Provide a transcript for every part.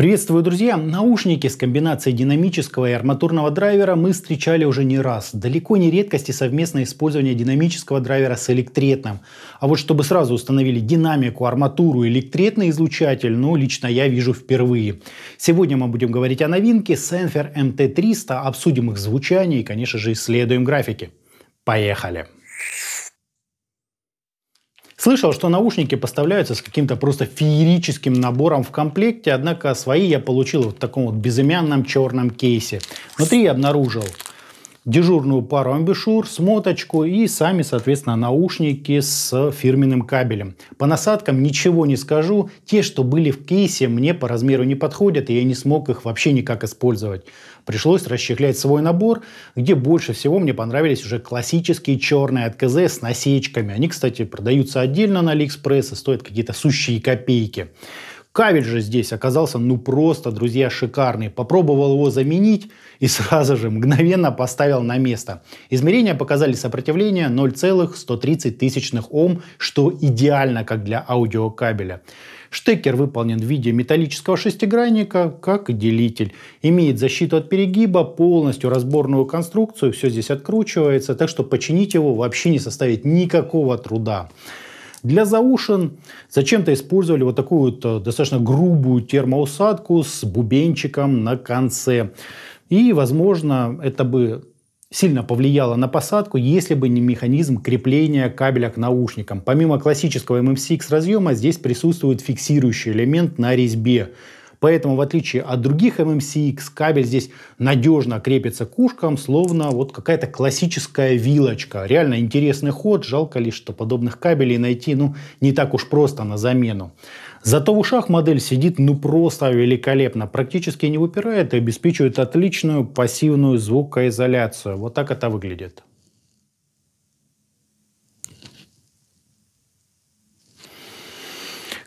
Приветствую, друзья! Наушники с комбинацией динамического и арматурного драйвера мы встречали уже не раз. Далеко не редкость и совместное использование динамического драйвера с электретным. А вот чтобы сразу установили динамику, арматуру, электретный излучатель, ну, лично я вижу впервые. Сегодня мы будем говорить о новинке Senfer MT300, обсудим их звучание и, конечно же, исследуем графики. Поехали! Поехали! Слышал, что наушники поставляются с каким-то просто феерическим набором в комплекте, однако свои я получил в таком вот безымянном черном кейсе. Внутри я обнаружил дежурную пару амбишур, смоточку и сами, соответственно, наушники с фирменным кабелем. По насадкам ничего не скажу. Те, что были в кейсе, мне по размеру не подходят, и я не смог их вообще никак использовать пришлось расчехлять свой набор, где больше всего мне понравились уже классические черные от КЗ с насечками. Они, кстати, продаются отдельно на Алиэкспресс и стоят какие-то сущие копейки. Кабель же здесь оказался ну просто, друзья, шикарный. Попробовал его заменить и сразу же мгновенно поставил на место. Измерения показали сопротивление 0,130 Ом, что идеально как для аудиокабеля. Штекер выполнен в виде металлического шестигранника, как и делитель. Имеет защиту от перегиба, полностью разборную конструкцию, все здесь откручивается, так что починить его вообще не составит никакого труда. Для заушин зачем-то использовали вот такую вот э, достаточно грубую термоусадку с бубенчиком на конце. И, возможно, это бы сильно повлияло на посадку, если бы не механизм крепления кабеля к наушникам. Помимо классического MMCX разъема, здесь присутствует фиксирующий элемент на резьбе. Поэтому, в отличие от других MMCX, кабель здесь надежно крепится к ушкам, словно вот какая-то классическая вилочка. Реально интересный ход, жалко лишь, что подобных кабелей найти ну, не так уж просто на замену. Зато в ушах модель сидит ну просто великолепно, практически не выпирает и обеспечивает отличную пассивную звукоизоляцию. Вот так это выглядит.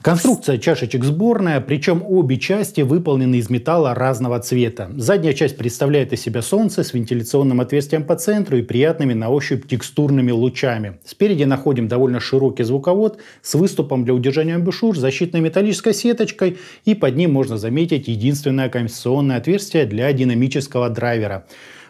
Конструкция чашечек сборная, причем обе части выполнены из металла разного цвета. Задняя часть представляет из себя солнце с вентиляционным отверстием по центру и приятными на ощупь текстурными лучами. Спереди находим довольно широкий звуковод с выступом для удержания амбушюр, защитной металлической сеточкой и под ним можно заметить единственное компенсационное отверстие для динамического драйвера.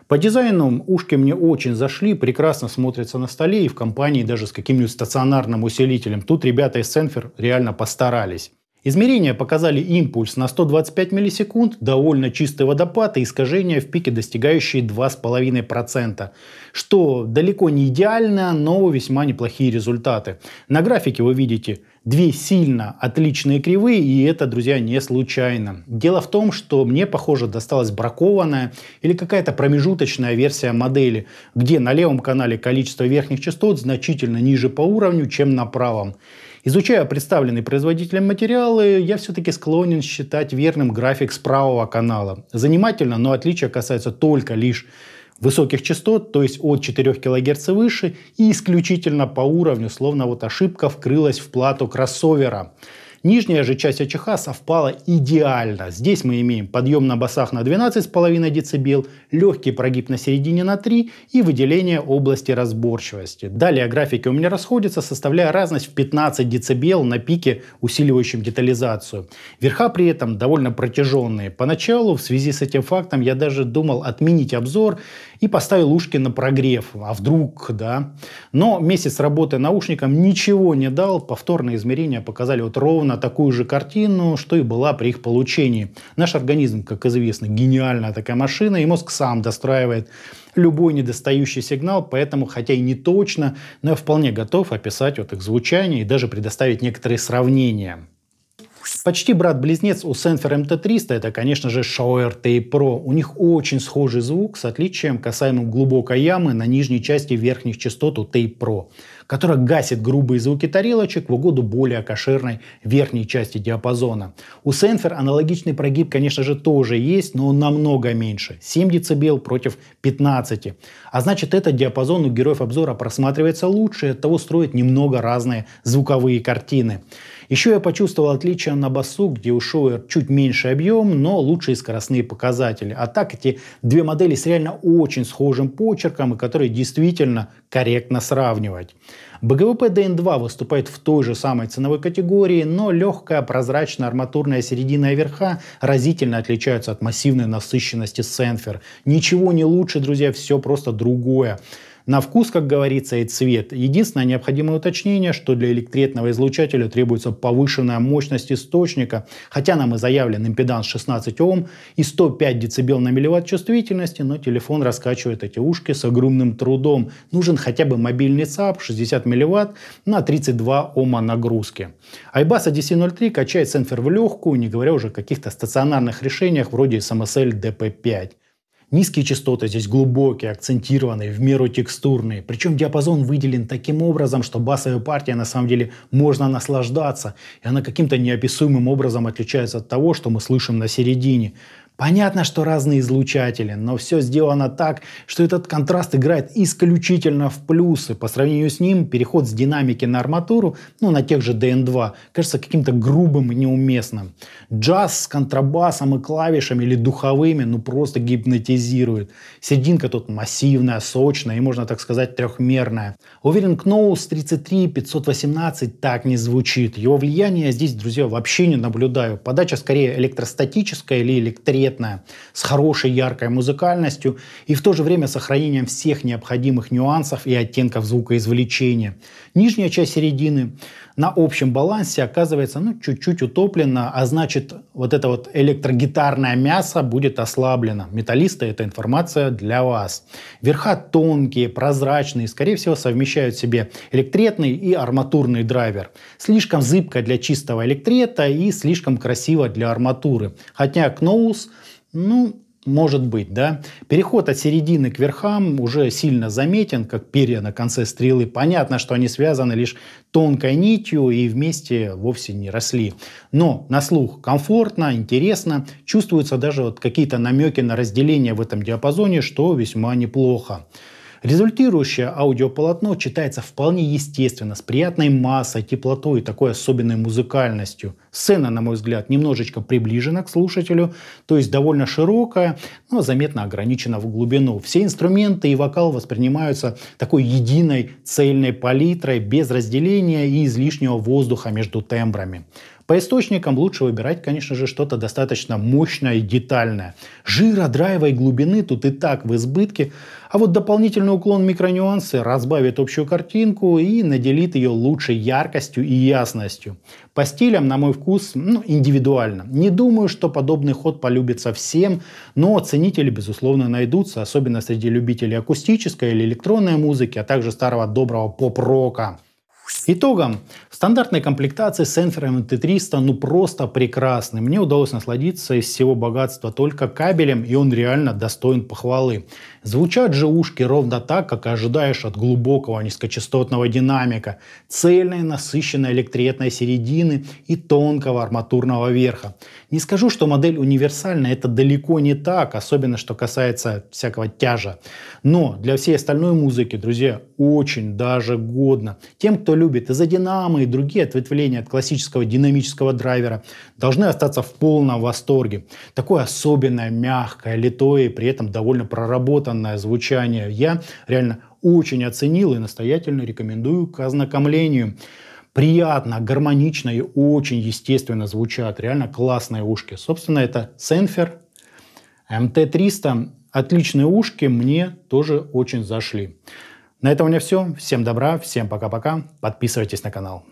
По дизайну ушки мне очень зашли, прекрасно смотрятся на столе и в компании даже с каким-нибудь стационарным усилителем. Тут ребята из Сенфер реально постарались. Измерения показали импульс на 125 миллисекунд, довольно чистый водопад и искажения в пике достигающие 2,5%, что далеко не идеально, но весьма неплохие результаты. На графике вы видите две сильно отличные кривые, и это, друзья, не случайно. Дело в том, что мне, похоже, досталась бракованная или какая-то промежуточная версия модели, где на левом канале количество верхних частот значительно ниже по уровню, чем на правом. Изучая представленные производителем материалы, я все-таки склонен считать верным график с правого канала. Занимательно, но отличие касается только лишь высоких частот, то есть от 4 кГц выше, и исключительно по уровню, словно вот ошибка вкрылась в плату кроссовера. Нижняя же часть АЧХ совпала идеально. Здесь мы имеем подъем на басах на 12,5 дБ, легкий прогиб на середине на 3 и выделение области разборчивости. Далее графики у меня расходятся, составляя разность в 15 дБ на пике, усиливающем детализацию. Верха при этом довольно протяженные. Поначалу в связи с этим фактом я даже думал отменить обзор и поставил ушки на прогрев. А вдруг, да? Но месяц работы наушником ничего не дал. Повторные измерения показали вот ровно примерно такую же картину, что и была при их получении. Наш организм, как известно, гениальная такая машина, и мозг сам достраивает любой недостающий сигнал, поэтому, хотя и не точно, но я вполне готов описать вот их звучание и даже предоставить некоторые сравнения. Почти брат-близнец у Sennheiser MT300 это, конечно же, Shower Tape Pro. У них очень схожий звук с отличием касаемым глубокой ямы на нижней части верхних частот у Tape Pro которая гасит грубые звуки тарелочек в угоду более кошерной верхней части диапазона. У Сенфер аналогичный прогиб, конечно же, тоже есть, но он намного меньше. 7 дБ против 15. А значит, этот диапазон у героев обзора просматривается лучше, и от того строят немного разные звуковые картины. Еще я почувствовал отличие на басу, где у Шоуэр чуть меньше объем, но лучшие скоростные показатели. А так эти две модели с реально очень схожим почерком и которые действительно корректно сравнивать. БГВП ДН-2 выступает в той же самой ценовой категории, но легкая прозрачная арматурная середина и верха разительно отличаются от массивной насыщенности Сенфер. Ничего не лучше, друзья, все просто другое на вкус, как говорится, и цвет. Единственное необходимое уточнение, что для электретного излучателя требуется повышенная мощность источника, хотя нам и заявлен импеданс 16 Ом и 105 дБ на милливатт чувствительности, но телефон раскачивает эти ушки с огромным трудом. Нужен хотя бы мобильный цап 60 милливатт на 32 Ома нагрузки. Айбаса DC03 качает сенсор в легкую, не говоря уже о каких-то стационарных решениях вроде SMSL DP5. Эм Низкие частоты здесь глубокие, акцентированные, в меру текстурные. Причем диапазон выделен таким образом, что басовая партия на самом деле можно наслаждаться. И она каким-то неописуемым образом отличается от того, что мы слышим на середине. Понятно, что разные излучатели, но все сделано так, что этот контраст играет исключительно в плюсы. По сравнению с ним переход с динамики на арматуру, ну на тех же DN2, кажется каким-то грубым и неуместным. Джаз с контрабасом и клавишами или духовыми, ну просто гипнотизирует. Серединка тут массивная, сочная и, можно так сказать, трехмерная. Уверен, Knows 33 518 так не звучит. Его влияние здесь, друзья, вообще не наблюдаю. Подача скорее электростатическая или электрическая конкретная, с хорошей яркой музыкальностью и в то же время сохранением всех необходимых нюансов и оттенков звукоизвлечения. Нижняя часть середины на общем балансе оказывается ну, чуть-чуть утоплена, а значит вот это вот электрогитарное мясо будет ослаблено. Металлисты — эта информация для вас. Верха тонкие, прозрачные, скорее всего совмещают в себе электретный и арматурный драйвер. Слишком зыбко для чистого электрета и слишком красиво для арматуры. Хотя Knows ну, может быть, да. Переход от середины к верхам уже сильно заметен, как перья на конце стрелы. Понятно, что они связаны лишь тонкой нитью и вместе вовсе не росли. Но на слух комфортно, интересно. Чувствуются даже вот какие-то намеки на разделение в этом диапазоне, что весьма неплохо. Результирующее аудиополотно читается вполне естественно, с приятной массой, теплотой и такой особенной музыкальностью. Сцена, на мой взгляд, немножечко приближена к слушателю, то есть довольно широкая, но заметно ограничена в глубину. Все инструменты и вокал воспринимаются такой единой цельной палитрой, без разделения и излишнего воздуха между тембрами. По источникам лучше выбирать, конечно же, что-то достаточно мощное и детальное. Жира, драйва и глубины тут и так в избытке, а вот дополнительный уклон микронюансы разбавит общую картинку и наделит ее лучшей яркостью и ясностью. По стилям, на мой вкус, ну, индивидуально. Не думаю, что подобный ход полюбится всем, но ценители, безусловно, найдутся, особенно среди любителей акустической или электронной музыки, а также старого доброго поп-рока. Итогом. Стандартной комплектации с Enferm T300 ну просто прекрасный. Мне удалось насладиться из всего богатства только кабелем, и он реально достоин похвалы. Звучат же ушки ровно так, как ожидаешь от глубокого низкочастотного динамика, цельной насыщенной электретной середины и тонкого арматурного верха. Не скажу, что модель универсальна, это далеко не так, особенно что касается всякого тяжа. Но для всей остальной музыки, друзья, очень даже годно. Тем, кто любит любит, из-за динамо и другие ответвления от классического динамического драйвера, должны остаться в полном восторге. Такое особенное, мягкое, литое и при этом довольно проработанное звучание я реально очень оценил и настоятельно рекомендую к ознакомлению приятно, гармонично и очень естественно звучат. Реально классные ушки. Собственно, это Сенфер МТ-300. Отличные ушки мне тоже очень зашли. На этом у меня все. Всем добра, всем пока-пока. Подписывайтесь на канал.